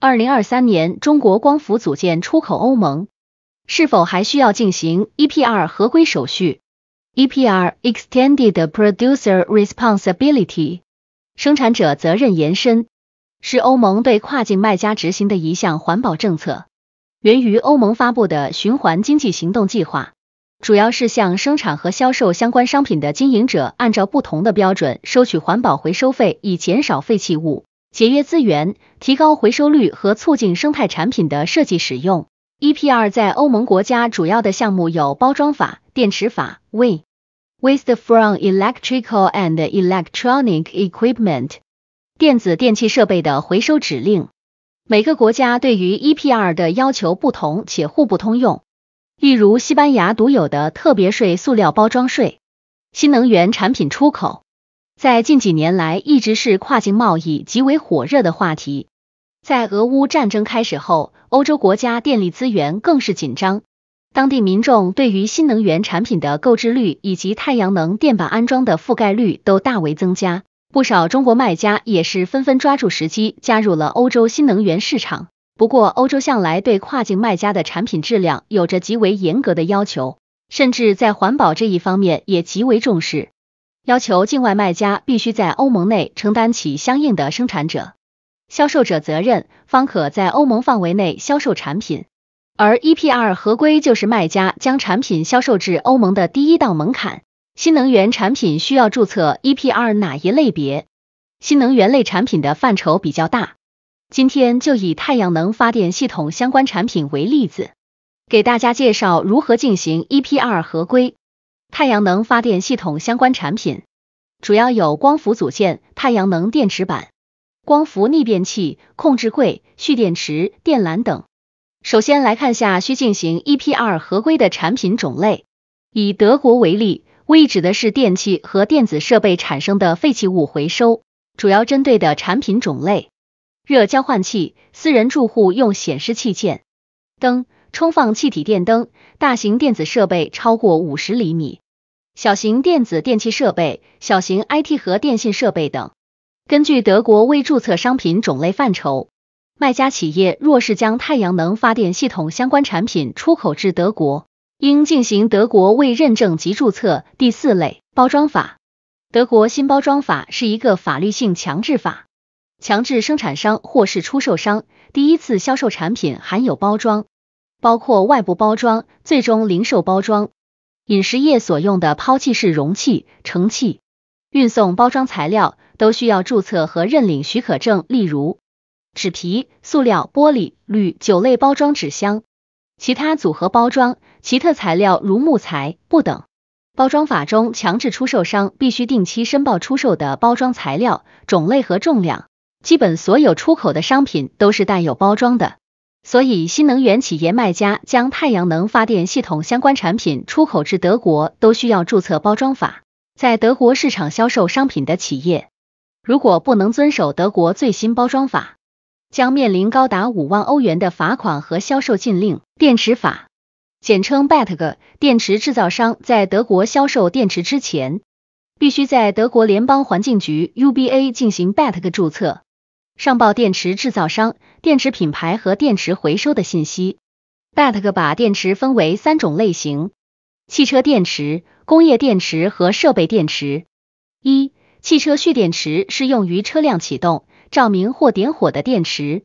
二零二三年，中国光伏组件出口欧盟，是否还需要进行 EPR 合规手续？EPR (Extended Producer Responsibility) 生产者责任延伸是欧盟对跨境卖家执行的一项环保政策，源于欧盟发布的循环经济行动计划，主要是向生产和销售相关商品的经营者按照不同的标准收取环保回收费，以减少废弃物。节约资源、提高回收率和促进生态产品的设计使用。EPR 在欧盟国家主要的项目有包装法、电池法、Waste from Electrical and Electronic Equipment（ 电子电器设备的回收指令）。每个国家对于 EPR 的要求不同且互不通用，例如西班牙独有的特别税——塑料包装税。新能源产品出口。在近几年来，一直是跨境贸易极为火热的话题。在俄乌战争开始后，欧洲国家电力资源更是紧张，当地民众对于新能源产品的购置率以及太阳能电板安装的覆盖率都大为增加。不少中国卖家也是纷纷抓住时机，加入了欧洲新能源市场。不过，欧洲向来对跨境卖家的产品质量有着极为严格的要求，甚至在环保这一方面也极为重视。要求境外卖家必须在欧盟内承担起相应的生产者、销售者责任，方可在欧盟范围内销售产品。而 EPR 合规就是卖家将产品销售至欧盟的第一道门槛。新能源产品需要注册 EPR 哪一类别？新能源类产品的范畴比较大，今天就以太阳能发电系统相关产品为例子，给大家介绍如何进行 EPR 合规。太阳能发电系统相关产品主要有光伏组件、太阳能电池板、光伏逆变器、控制柜、蓄电池、电缆等。首先来看下需进行 EPR 合规的产品种类，以德国为例 v 指的是电器和电子设备产生的废弃物回收，主要针对的产品种类：热交换器、私人住户用显示器件、灯。充放气体电灯、大型电子设备超过五十厘米、小型电子电器设备、小型 IT 和电信设备等。根据德国未注册商品种类范畴，卖家企业若是将太阳能发电系统相关产品出口至德国，应进行德国未认证及注册第四类包装法。德国新包装法是一个法律性强制法，强制生产商或是出售商第一次销售产品含有包装。包括外部包装、最终零售包装、饮食业所用的抛弃式容器、盛器、运送包装材料都需要注册和认领许可证。例如，纸皮、塑料、玻璃、铝、酒类包装纸箱、其他组合包装、奇特材料如木材不等。包装法中强制出售商必须定期申报出售的包装材料种类和重量。基本所有出口的商品都是带有包装的。所以，新能源企业卖家将太阳能发电系统相关产品出口至德国，都需要注册包装法。在德国市场销售商品的企业，如果不能遵守德国最新包装法，将面临高达五万欧元的罚款和销售禁令。电池法，简称 BATG，电池制造商在德国销售电池之前，必须在德国联邦环境局 UBA 进行 BATG 注册。上报电池制造商、电池品牌和电池回收的信息。BATG 把电池分为三种类型：汽车电池、工业电池和设备电池。一、汽车蓄电池是用于车辆启动、照明或点火的电池。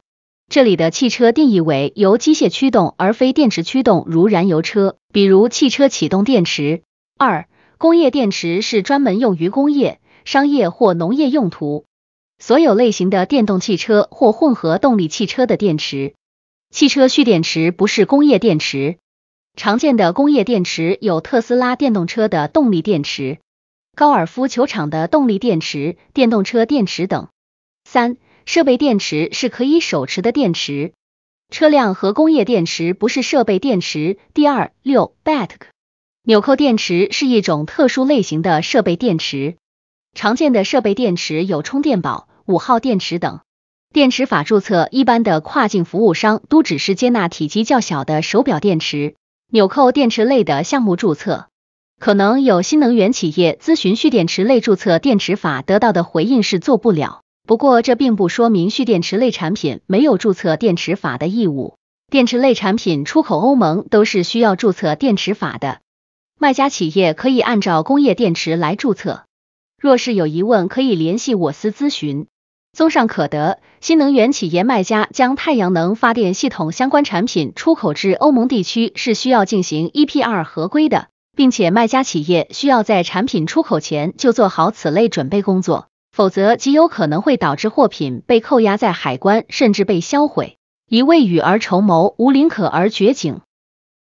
这里的汽车定义为由机械驱动而非电池驱动，如燃油车，比如汽车启动电池。二、工业电池是专门用于工业、商业或农业用途。所有类型的电动汽车或混合动力汽车的电池，汽车蓄电池不是工业电池。常见的工业电池有特斯拉电动车的动力电池、高尔夫球场的动力电池、电动车电池等。三、设备电池是可以手持的电池，车辆和工业电池不是设备电池。第二，六、batc 纽扣电池是一种特殊类型的设备电池。常见的设备电池有充电宝。五号电池等电池法注册，一般的跨境服务商都只是接纳体积较小的手表电池、纽扣电池类的项目注册。可能有新能源企业咨询蓄电池类注册电池法得到的回应是做不了，不过这并不说明蓄电池类产品没有注册电池法的义务。电池类产品出口欧盟都是需要注册电池法的，卖家企业可以按照工业电池来注册。若是有疑问，可以联系我司咨询。综上可得，新能源企业卖家将太阳能发电系统相关产品出口至欧盟地区是需要进行 EPR 合规的，并且卖家企业需要在产品出口前就做好此类准备工作，否则极有可能会导致货品被扣押在海关，甚至被销毁。一未雨而绸缪，无林可而掘井。